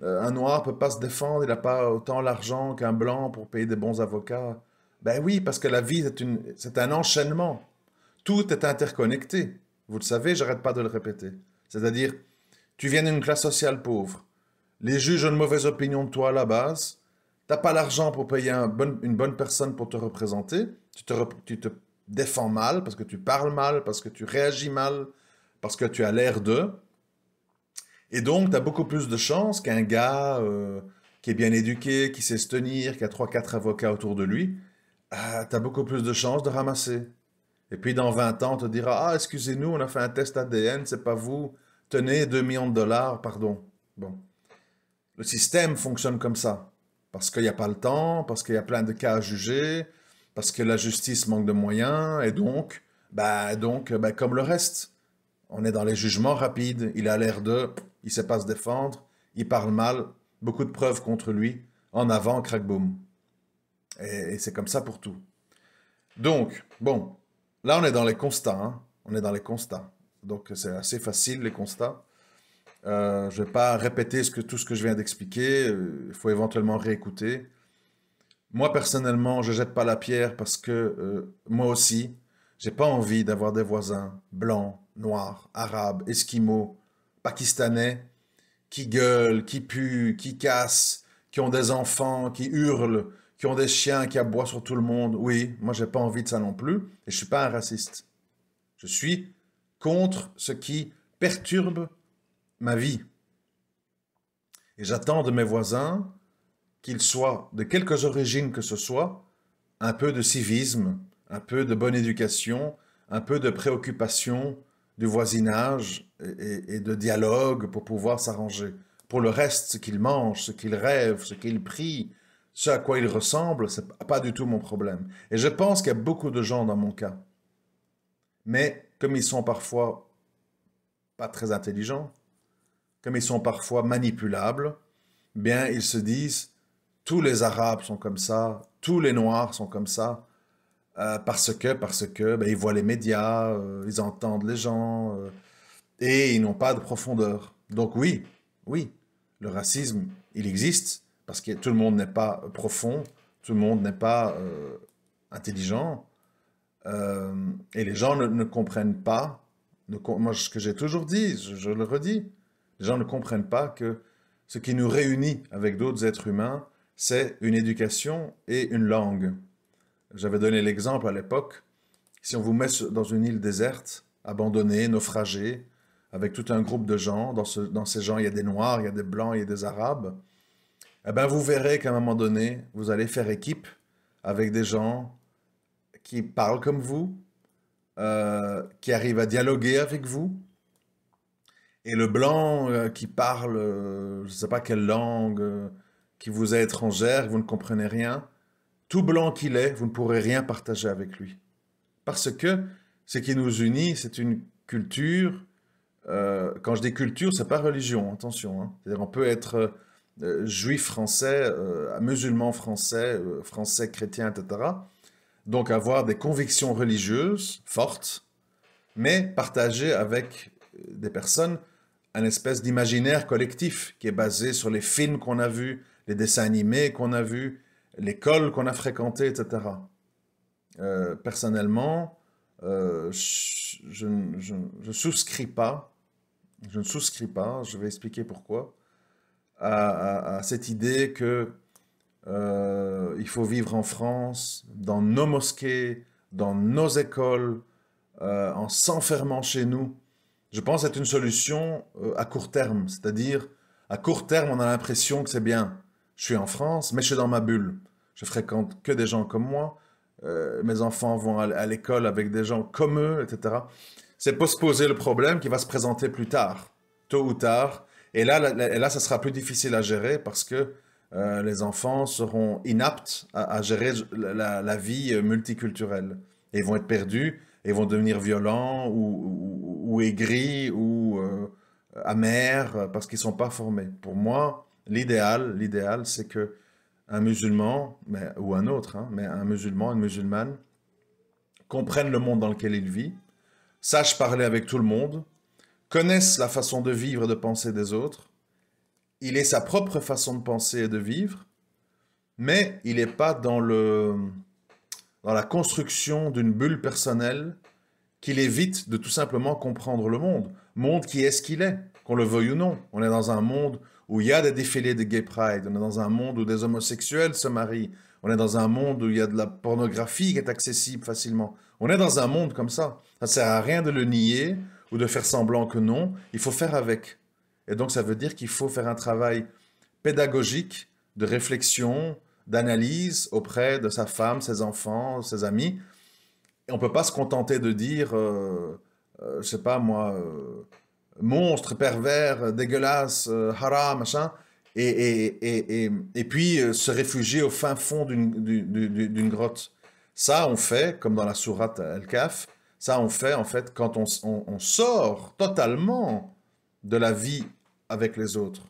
euh, un noir peut pas se défendre, il n'a pas autant l'argent qu'un blanc pour payer des bons avocats. Ben oui, parce que la vie, c'est un enchaînement. Tout est interconnecté. Vous le savez, j'arrête pas de le répéter. C'est-à-dire, tu viens d'une classe sociale pauvre, les juges ont une mauvaise opinion de toi à la base. T'as pas l'argent pour payer une bonne personne pour te représenter. Tu te, défends mal parce que tu parles mal, parce que tu réagis mal, parce que tu as l'air d'eux, Et donc, tu as beaucoup plus de chances qu'un gars euh, qui est bien éduqué, qui sait se tenir, qui a 3-4 avocats autour de lui. Ah, tu as beaucoup plus de chances de ramasser. Et puis, dans 20 ans, on te dira Ah, excusez-nous, on a fait un test ADN, c'est pas vous. Tenez 2 millions de dollars, pardon. Bon. Le système fonctionne comme ça. Parce qu'il n'y a pas le temps, parce qu'il y a plein de cas à juger, parce que la justice manque de moyens, et donc, bah, donc bah, comme le reste. On est dans les jugements rapides, il a l'air de, il sait pas se défendre, il parle mal, beaucoup de preuves contre lui, en avant, crack boom. Et, c'est comme ça pour tout. Donc, bon, là on est dans les constats, hein. on est dans les constats. Donc c'est assez facile les constats. Euh, je ne vais pas répéter ce que, tout ce que je viens d'expliquer. Euh, il faut éventuellement réécouter. Moi, personnellement, je ne jette pas la pierre parce que euh, moi aussi, je n'ai pas envie d'avoir des voisins blancs, noirs, arabes, esquimaux, pakistanais, qui gueulent, qui puent, qui cassent, qui ont des enfants, qui hurlent, qui ont des chiens, qui aboient sur tout le monde. Oui, moi, je n'ai pas envie de ça non plus. Et je ne suis pas un raciste. Je suis contre ce qui perturbe ma vie. Et j'attends de mes voisins qu'ils soient, de quelques origines que ce soit, un peu de civisme, un peu de bonne éducation, un peu de préoccupation du voisinage et, de dialogue pour pouvoir s'arranger. Pour le reste, ce qu'ils mangent, ce qu'ils rêvent, ce qu'ils prient, ce à quoi ils ressemblent, c'est pas du tout mon problème. Et je pense qu'il y a beaucoup de gens dans mon cas. Mais comme ils sont parfois pas très intelligents, comme ils sont parfois manipulables, bien ils se disent tous les Arabes sont comme ça, tous les Noirs sont comme ça, euh, parce que, parce que, ben, ils voient les médias, euh, ils entendent les gens, euh, et ils n'ont pas de profondeur. Donc oui, oui, le racisme, il existe, parce que tout le monde n'est pas profond, tout le monde n'est pas intelligent, et les gens ne, comprennent pas. moi, ce que j'ai toujours dit, je le redis, les gens ne comprennent pas que ce qui nous réunit avec d'autres êtres humains, c'est une éducation et une langue. J'avais donné l'exemple à l'époque, si on vous met dans une île déserte, abandonnée, naufragée, avec tout un groupe de gens, dans, ces gens il y a des Noirs, il y a des Blancs, il y a des Arabes, eh bien vous verrez qu'à un moment donné, vous allez faire équipe avec des gens qui parlent comme vous, euh, qui arrivent à dialoguer avec vous, et le blanc euh, qui parle, euh, je ne sais pas quelle langue, euh, qui vous est étrangère, vous ne comprenez rien, tout blanc qu'il est, vous ne pourrez rien partager avec lui. Parce que ce qui nous unit, c'est une culture. quand je dis culture, c'est pas religion, attention. Hein. C'est-à-dire on peut être juif français, musulman français, français chrétien, etc. Donc avoir des convictions religieuses fortes, mais partager avec des personnes un espèce d'imaginaire collectif qui est basé sur les films qu'on a vus, les dessins animés qu'on a vus, l'école qu'on a fréquentée, etc. Euh, personnellement, euh, je, ne souscris pas, je ne souscris pas, je vais expliquer pourquoi, à, cette idée que euh, il faut vivre en France, dans nos mosquées, dans nos écoles, en s'enfermant chez nous, je pense, être une solution euh, à court terme. C'est-à-dire, à court terme, on a l'impression que c'est bien. Je suis en France, mais je suis dans ma bulle. Je fréquente que des gens comme moi. Euh, mes enfants vont à, l'école avec des gens comme eux, etc. C'est poser le problème qui va se présenter plus tard, tôt ou tard. Et là, là, ça sera plus difficile à gérer parce que euh, les enfants seront inaptes à, gérer la vie multiculturelle et vont être perdus et vont devenir violents ou, aigris ou euh, amers parce qu'ils ne sont pas formés. Pour moi, l'idéal, l'idéal, c'est que un musulman, mais, ou un autre, hein, mais un musulman, une musulmane, comprenne le monde dans lequel il vit, sache parler avec tout le monde, connaisse la façon de vivre et de penser des autres, il ait sa propre façon de penser et de vivre, mais il n'est pas dans le dans la construction d'une bulle personnelle qu'il évite de tout simplement comprendre le monde. Monde qui est ce qu'il est, qu'on le veuille ou non. On est dans un monde où il y a des défilés de gay pride, on est dans un monde où des homosexuels se marient, on est dans un monde où il y a de la pornographie qui est accessible facilement. On est dans un monde comme ça. Ça ne sert à rien de le nier ou de faire semblant que non. Il faut faire avec. Et donc ça veut dire qu'il faut faire un travail pédagogique, de réflexion, d'analyse auprès de sa femme, ses enfants, ses amis. Et on ne peut pas se contenter de dire, euh, ne euh, je sais pas moi, euh, monstre, pervers, dégueulasse, euh, haram, machin, et, et, et, et puis se réfugier au fin fond d'une grotte. Ça, on fait, comme dans la sourate Al-Kaf, ça, on fait, en fait, quand on, on, on sort totalement de la vie avec les autres.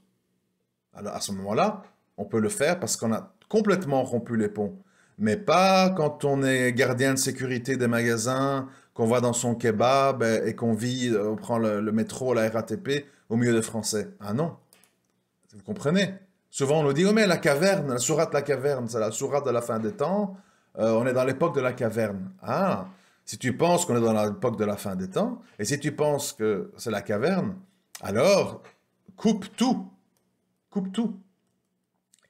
Alors, à ce moment-là, on peut le faire parce qu'on a complètement rompu les ponts. Mais pas quand on est gardien de sécurité des magasins, qu'on va dans son kebab et qu'on vit, euh, on prend le, métro, la RATP, au milieu des Français. Ah non. Vous comprenez Souvent, on nous dit, oh mais la caverne, la sourate de la caverne, c'est la sourate de la fin des temps. Euh, on est dans l'époque de la caverne. Ah, si tu penses qu'on est dans l'époque de la fin des temps, et si tu penses que c'est la caverne, alors coupe tout. Coupe tout.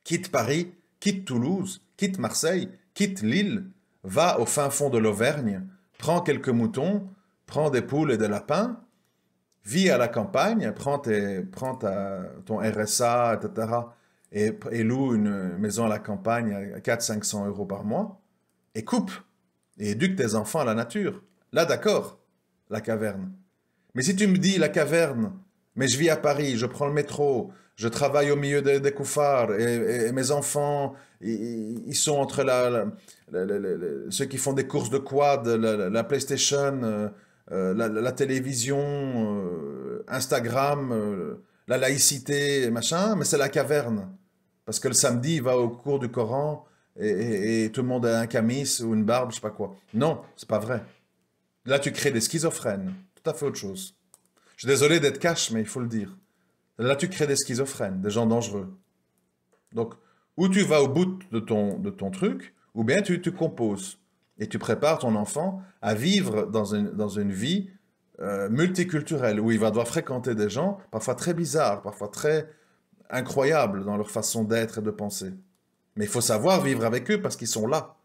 Quitte Paris, quitte Toulouse, quitte Marseille, quitte Lille, va au fin fond de l'Auvergne, prends quelques moutons, prends des poules et des lapins, vis à la campagne, prends, ton RSA, etc., et, et, loue une maison à la campagne à 400-500 euros par mois, et coupe, et éduque tes enfants à la nature. Là, d'accord, la caverne. Mais si tu me dis la caverne, mais je vis à Paris, je prends le métro, je travaille au milieu des, et, mes enfants, ils sont entre la, ceux qui font des courses de quad, la, PlayStation, euh, euh, la, télévision, euh, Instagram, la laïcité, machin, mais c'est la caverne. Parce que le samedi, il va au cours du Coran et, tout le monde a un camis ou une barbe, je sais pas quoi. Non, c'est pas vrai. Là, tu crées des schizophrènes. Tout à fait autre chose. Je suis désolé d'être cash, mais il faut le dire. Là, tu crées des schizophrènes, des gens dangereux. Donc, ou tu vas au bout de ton, de ton truc, ou bien tu, te composes. Et tu prépares ton enfant à vivre dans une, vie euh, multiculturelle, où il va devoir fréquenter des gens, parfois très bizarres, parfois très incroyables dans leur façon d'être et de penser. Mais il faut savoir vivre avec eux parce qu'ils sont là.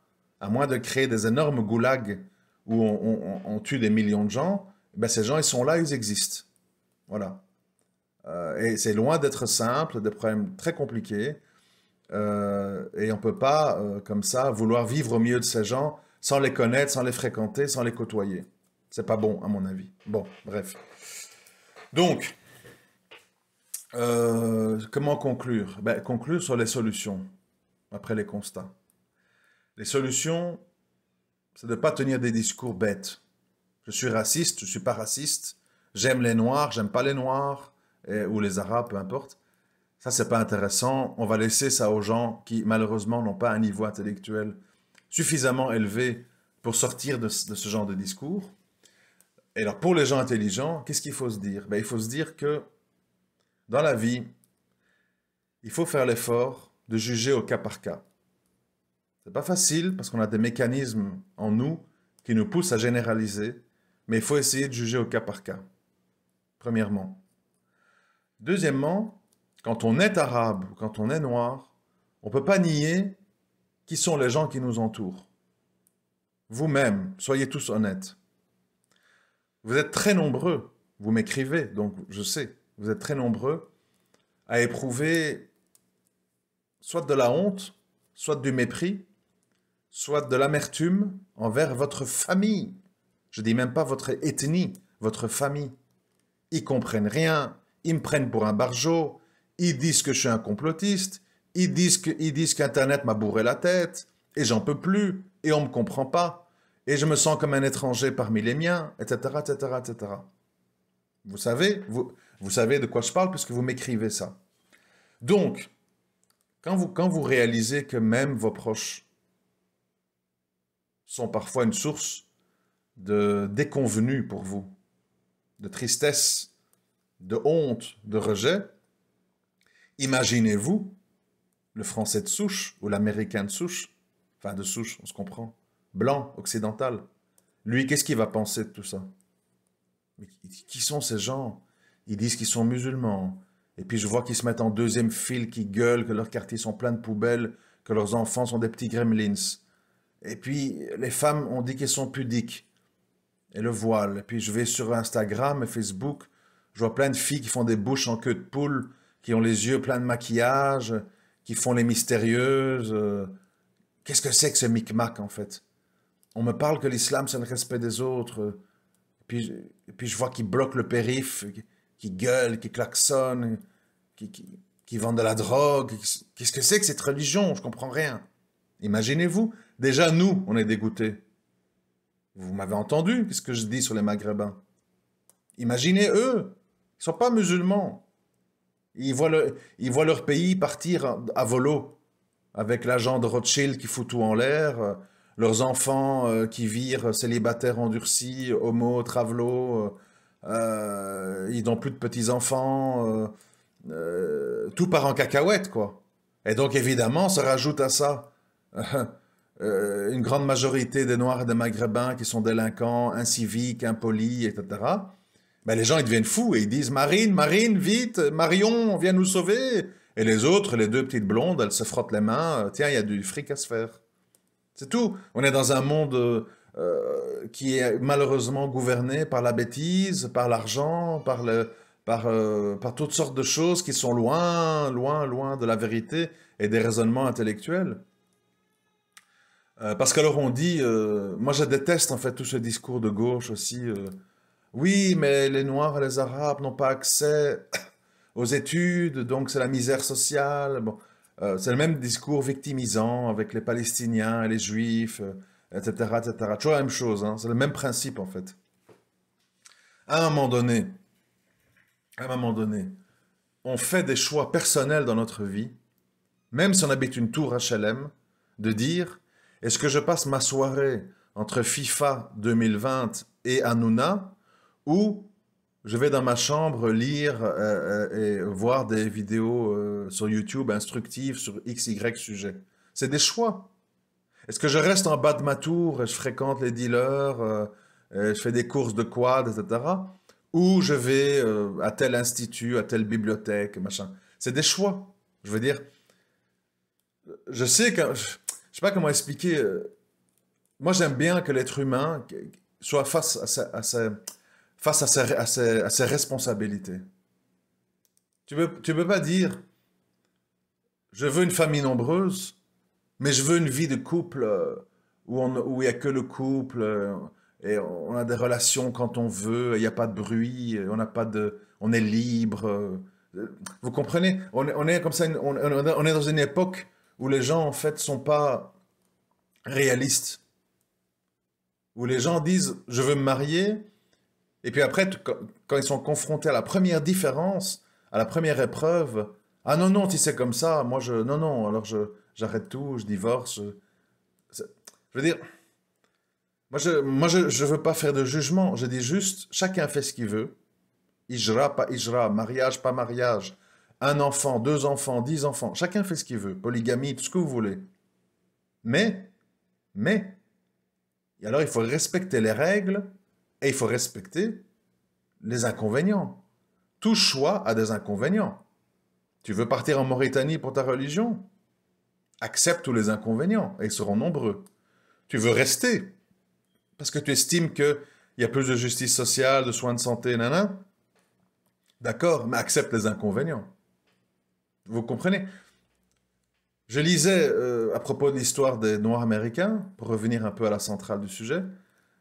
À moins de créer des énormes goulags où on, tue des millions de gens, ben ces gens, ils sont là, ils existent. Voilà. Euh, et c'est loin d'être simple, des problèmes très compliqués. Euh, et on ne peut pas, euh, comme ça, vouloir vivre au milieu de ces gens sans les connaître, sans les fréquenter, sans les côtoyer. C'est pas bon, à mon avis. Bon, bref. Donc, comment conclure ben, Conclure sur les solutions, après les constats. Les solutions, c'est de ne pas tenir des discours bêtes. Je suis raciste, je ne suis pas raciste. J'aime les noirs, j'aime pas les noirs ou les Arabes, peu importe. Ça, c'est pas intéressant. On va laisser ça aux gens qui, malheureusement, n'ont pas un niveau intellectuel suffisamment élevé pour sortir de, ce genre de discours. Et alors, pour les gens intelligents, qu'est-ce qu'il faut se dire ben, Il faut se dire que dans la vie, il faut faire l'effort de juger au cas par cas. C'est pas facile parce qu'on a des mécanismes en nous qui nous poussent à généraliser, mais il faut essayer de juger au cas par cas. Premièrement. Deuxièmement, quand on est arabe, quand on est noir, on ne peut pas nier qui sont les gens qui nous entourent. Vous-même, soyez tous honnêtes. Vous êtes très nombreux, vous m'écrivez, donc je sais, vous êtes très nombreux à éprouver soit de la honte, soit du mépris, soit de l'amertume envers votre famille. Je ne dis même pas votre ethnie, votre famille. Ils comprennent rien ils me prennent pour un barjot, ils disent que je suis un complotiste, ils disent qu'Internet m'a bourré la tête, et j'en peux plus, et on ne me comprend pas, et je me sens comme un étranger parmi les miens, etc., etc., etc. Vous savez, vous, vous savez de quoi je parle puisque vous m'écrivez ça. Donc, quand vous, quand vous réalisez que même vos proches sont parfois une source de déconvenue pour vous, de tristesse, de honte, de rejet, imaginez-vous le français de souche ou l'américain de souche, enfin de souche, on se comprend, blanc, occidental. Lui, qu'est-ce qu'il va penser de tout ça qui sont ces gens Ils disent qu'ils sont musulmans. Et puis je vois qu'ils se mettent en deuxième file, qu'ils gueulent, que leurs quartiers sont pleins de poubelles, que leurs enfants sont des petits gremlins. Et puis les femmes, on dit qu'elles sont pudiques. Et le voile. Et puis je vais sur Instagram et Facebook, je vois plein de filles qui font des bouches en queue de poule, qui ont les yeux pleins de maquillage, qui font les mystérieuses. Euh. Qu'est-ce que c'est que ce micmac, en fait On me parle que l'islam, c'est le respect des autres. Euh. Puis, puis je vois qu'ils bloquent le périph', qui gueulent, qui klaxonnent, qui, qui, qui vendent de la drogue. Qu'est-ce que c'est que cette religion Je comprends rien. Imaginez-vous, déjà nous, on est dégoûtés. Vous m'avez entendu, qu'est-ce que je dis sur les Maghrébins Imaginez eux ne sont pas musulmans. Ils voient, leur pays partir à volo, avec l'agent de Rothschild qui fout tout en l'air, leurs enfants euh, qui virent célibataires endurcis, homo, travelots, euh, euh, ils n'ont plus de petits-enfants, tout part en cacahuète, quoi. Et donc, évidemment, ça rajoute à ça une grande majorité des Noirs et des Maghrébins qui sont délinquants, inciviques, impolis, etc ben les gens ils deviennent fous et ils disent Marine, Marine, vite, Marion, viens nous sauver. Et les autres, les deux petites blondes, elles se frottent les mains. Euh, tiens, il y a du fric à se faire. C'est tout. On est dans un monde euh, euh, qui est malheureusement gouverné par la bêtise, par l'argent, par, le, par, par toutes sortes de choses qui sont loin, loin, loin de la vérité et des raisonnements intellectuels. parce qu'alors on dit, moi je déteste en fait tout ce discours de gauche aussi oui, mais les Noirs et les Arabes n'ont pas accès aux études, donc c'est la misère sociale. Euh, c'est le même discours victimisant avec les Palestiniens et les Juifs, etc., euh, etc. Toujours la même chose, hein. c'est le même principe en fait. À un moment donné, à un moment donné, on fait des choix personnels dans notre vie, même si on habite une tour HLM, de dire est-ce que je passe ma soirée entre FIFA 2020 et Hanouna ou je vais dans ma chambre lire euh, euh, et voir des vidéos euh, sur YouTube instructives sur X, Y sujet. C'est des choix. Est-ce que je reste en bas de ma tour et je fréquente les dealers, je fais des courses de quad, etc. Ou je vais à tel institut, à telle bibliothèque, machin. C'est des choix. Je veux dire, je sais que... Je sais pas comment expliquer. Moi, j'aime bien que l'être humain soit face à à sa face à ses, responsabilités. Tu ne peux, pas dire, je veux une famille nombreuse, mais je veux une vie de couple euh, où il où n'y a que le couple, euh, et on a des relations quand on veut, il n'y a pas de bruit, on, n'a pas de, on est libre. Euh, vous comprenez on est, comme ça, on, est dans une époque où les gens, en fait, sont pas réalistes. Où les gens disent, je veux me marier, et puis après, quand ils sont confrontés à la première différence, à la première épreuve, ah non, non, tu sais comme ça, moi je. Non, non, alors je j'arrête tout, je divorce. Je, veux dire. Moi, je ne moi je, veux pas faire de jugement. Je dis juste, chacun fait ce qu'il veut. Ijra, pas ijra, mariage, pas mariage, un enfant, deux enfants, dix enfants. Chacun fait ce qu'il veut. Polygamie, tout ce que vous voulez. Mais, mais, et alors il faut respecter les règles et il faut respecter les inconvénients. Tout choix a des inconvénients. Tu veux partir en Mauritanie pour ta religion Accepte tous les inconvénients, et ils seront nombreux. Tu veux rester parce que tu estimes qu'il y a plus de justice sociale, de soins de santé, nana. D'accord, mais accepte les inconvénients. Vous comprenez Je lisais euh, à propos de l'histoire des Noirs américains, pour revenir un peu à la centrale du sujet,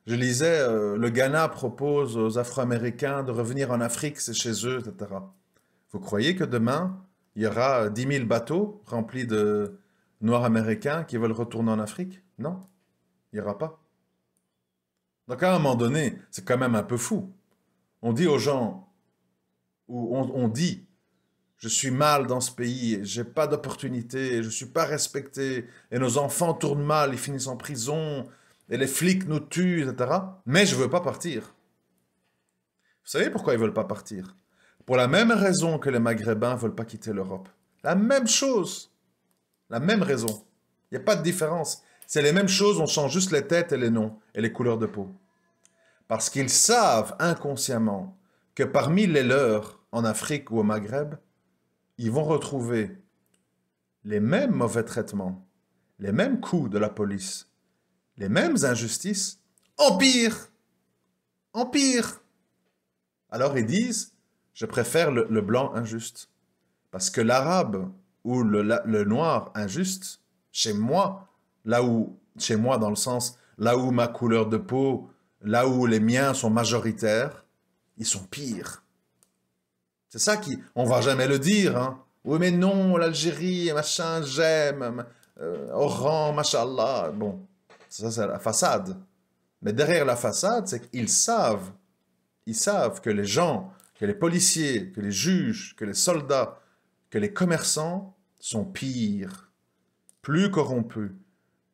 je lisais, euh, le Ghana propose aux Afro-Américains de revenir en Afrique, c'est chez eux, etc. Vous croyez que demain, il y aura 10 euh, 000 bateaux remplis de Noirs américains qui veulent retourner en Afrique Non, il n'y aura pas. Donc à un moment donné, c'est quand même un peu fou. On dit aux gens, ou on, dit, je suis mal dans ce pays, j'ai pas d'opportunité, je suis pas respecté, et nos enfants tournent mal, ils finissent en prison, et les flics nous tuent, etc. Mais je ne veux pas partir. Vous savez pourquoi ils ne veulent pas partir Pour la même raison que les Maghrébins ne veulent pas quitter l'Europe. La même chose. La même raison. Il n'y a pas de différence. C'est les mêmes choses, on change juste les têtes et les noms et les couleurs de peau. Parce qu'ils savent inconsciemment que parmi les leurs, en Afrique ou au Maghreb, ils vont retrouver les mêmes mauvais traitements, les mêmes coups de la police, les mêmes injustices en pire. En pire. Alors ils disent, je préfère le, blanc injuste. Parce que l'arabe ou le, noir injuste, chez moi, là où, chez moi dans le sens, là où ma couleur de peau, là où les miens sont majoritaires, ils sont pires. C'est ça qui, on va jamais le dire, hein. Oui, mais non, l'Algérie, machin, j'aime, euh, Oran, machallah, bon. Ça, c'est la façade. Mais derrière la façade, c'est qu'ils savent, ils savent que les gens, que les policiers, que les juges, que les soldats, que les commerçants sont pires, plus corrompus,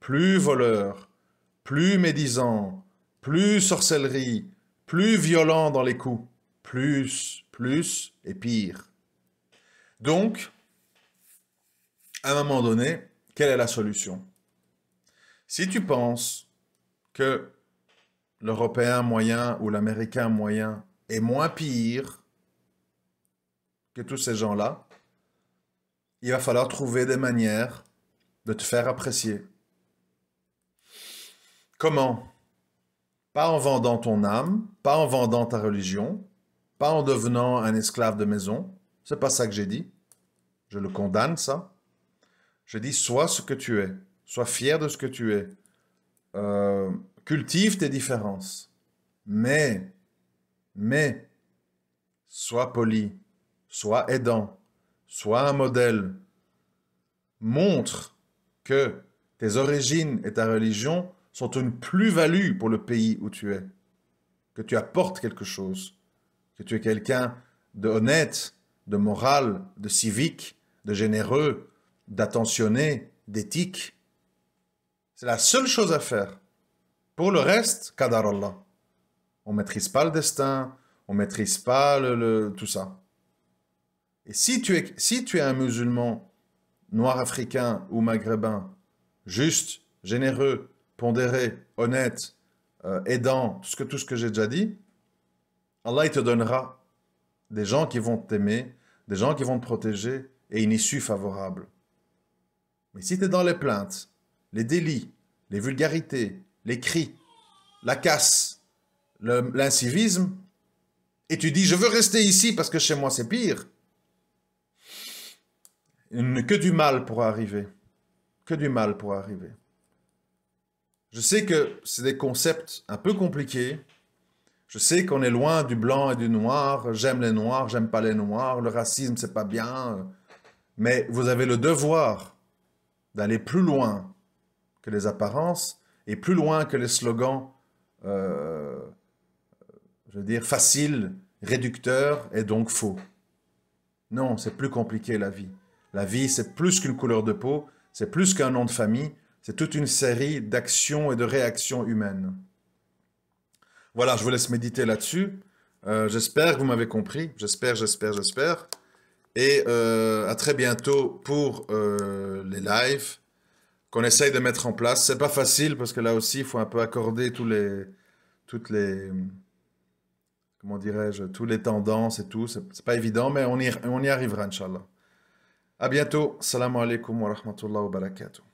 plus voleurs, plus médisants, plus sorcellerie, plus violents dans les coups, plus, plus et pire. Donc, à un moment donné, quelle est la solution si tu penses que l'Européen moyen ou l'Américain moyen est moins pire que tous ces gens-là, il va falloir trouver des manières de te faire apprécier. Comment Pas en vendant ton âme, pas en vendant ta religion, pas en devenant un esclave de maison. C'est pas ça que j'ai dit. Je le condamne, ça. Je dis, sois ce que tu es. Sois fier de ce que tu es. Euh, cultive tes différences. Mais, mais, sois poli, sois aidant, sois un modèle. Montre que tes origines et ta religion sont une plus-value pour le pays où tu es. Que tu apportes quelque chose. Que tu es quelqu'un de honnête, de moral, de civique, de généreux, d'attentionné, d'éthique. C'est la seule chose à faire. Pour le reste, Kadar Allah. On ne maîtrise pas le destin, on ne maîtrise pas le, tout ça. Et si tu, es, si tu es un musulman noir africain ou maghrébin, juste, généreux, pondéré, honnête, euh, aidant, tout ce que, tout ce que j'ai déjà dit, Allah te donnera des gens qui vont t'aimer, des gens qui vont te protéger et une issue favorable. Mais si tu es dans les plaintes, les délits, les vulgarités, les cris, la casse, l'incivisme, et tu dis je veux rester ici parce que chez moi c'est pire. Que du mal pour arriver. Que du mal pour arriver. Je sais que c'est des concepts un peu compliqués. Je sais qu'on est loin du blanc et du noir. J'aime les noirs, j'aime pas les noirs. Le racisme, c'est pas bien. Mais vous avez le devoir d'aller plus loin les apparences et plus loin que les slogans, euh, je veux dire, faciles, réducteurs et donc faux. Non, c'est plus compliqué la vie. La vie, c'est plus qu'une couleur de peau, c'est plus qu'un nom de famille, c'est toute une série d'actions et de réactions humaines. Voilà, je vous laisse méditer là-dessus. Euh, j'espère que vous m'avez compris. J'espère, j'espère, j'espère. Et euh, à très bientôt pour les lives qu'on essaye de mettre en place. C'est pas facile parce que là aussi, il faut un peu accorder tous les, toutes les, comment dirais-je, tous les tendances et tout. C'est pas évident, mais on y, on y arrivera, Inch'Allah. À bientôt. Salam alaikum wa rahmatullahi wa barakatuh.